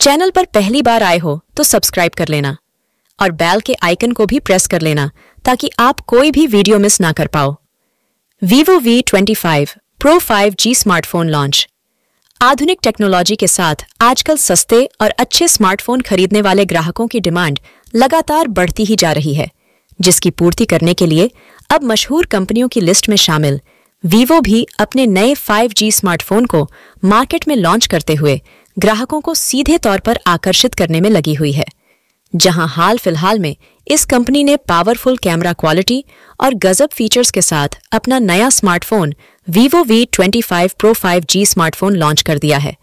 channel पर पहली बार आए हो तो सब्सक्राइब कर लेना और बैल के आइकन को भी प्रेस कर लेना ताकि आप कोई भी वीडियो मिस ना कर पाओ Vivo V twenty five pro five G smartphone launch आधुनिक टेक्नोलॉजी के साथ आजकल सस्ते और अच्छे स्मार्टफोन खरीदने वाले ग्राहकों की डिमांड लगातार बढ़ती ही जा रही है जिसकी पूर्ति करने के लिए अब मशहूर कंपनियों की लिस्ट में शामिल वीवो भी अपने नए 5G स्मार्टफोन को मार्केट में लॉन्च करते हुए ग्राहकों को सीधे तौर पर आकर्षित करने में लगी हुई है जहां हाल फिलहाल में इस कंपनी ने पावरफुल कैमरा क्वालिटी और गजब फीचर्स के साथ अपना नया smartphone Vivo V twenty five pro five G smartphone launch कर दिया है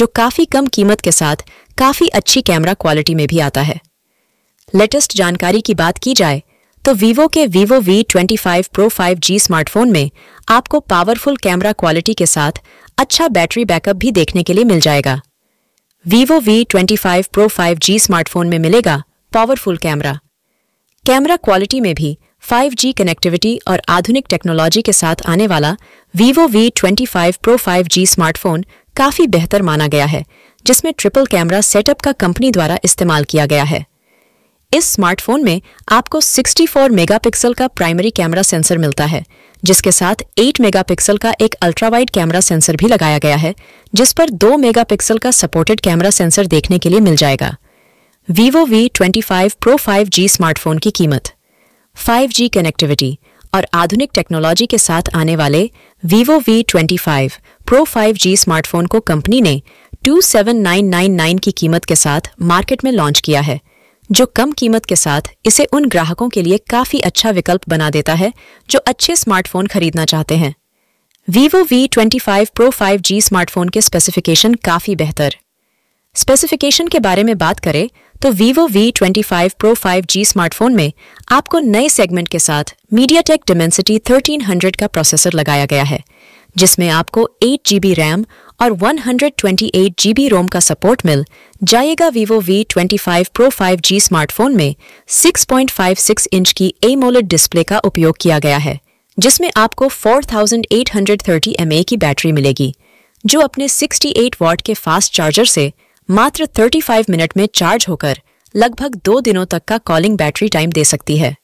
जो काफी कम कीमत के साथ काफी अच्छी कैमरा क्वालिटी में भी आता है लेटेस्ट जानकारी की बात की जाए तो वीवो के Vivo V twenty five pro five G smartphone में आपको पावरफुल कैमरा क्वालिटी के साथ अच्छा बैटरी बैकअप भी देखने के लिए मिल जाएगा Vivo V twenty five pro five G smartphone में मिलेगा पावरफुल कैमरा कैमरा क्वालिटी में भी 5G कनेक्टिविटी और आधुनिक टेक्नोलॉजी के साथ आने वाला Vivo V twenty five pro five G smartphone काफ़ी बेहतर माना गया है जिसमें ट्रिपल कैमरा सेटअप का कंपनी द्वारा इस्तेमाल किया गया है इस स्मार्टफोन में आपको 64 मेगापिक्सल का प्राइमरी कैमरा सेंसर मिलता है जिसके साथ 8 मेगापिक्सल का एक अल्ट्रावाइड कैमरा सेंसर भी लगाया गया है जिस पर 2 मेगापिक्सल का सपोर्टेड कैमरा सेंसर देखने के लिए मिल जाएगा Vivo V twenty five pro five G smartphone की कीमत 5G कनेक्टिविटी और आधुनिक टेक्नोलॉजी के साथ आने वाले Vivo V twenty five pro five G smartphone को कंपनी ने 27999 की कीमत के साथ मार्केट में लॉन्च किया है जो कम कीमत के साथ इसे उन ग्राहकों के लिए काफ़ी अच्छा विकल्प बना देता है जो अच्छे स्मार्टफोन खरीदना चाहते हैं Vivo V twenty five pro five G smartphone के स्पेसिफिकेशन काफ़ी बेहतर स्पेसिफिकेशन के बारे में बात करें तो Vivo V twenty five pro five G smartphone में आपको नए सेगमेंट के साथ MediaTek dimensity thirteen hundred का प्रोसेसर लगाया गया है जिसमें आपको एट जी बी रैम और 128 जीबी रोम का सपोर्ट मिल जाएगा Vivo V25 Pro 5G smartphone में 6.56 इंच की एमोलेड डिस्प्ले का उपयोग किया गया है जिसमें आपको 4830 mAh की बैटरी मिलेगी जो अपने 68 वॉट के फास्ट चार्जर से मात्र 35 मिनट में चार्ज होकर लगभग दो दिनों तक का कॉलिंग बैटरी टाइम दे सकती है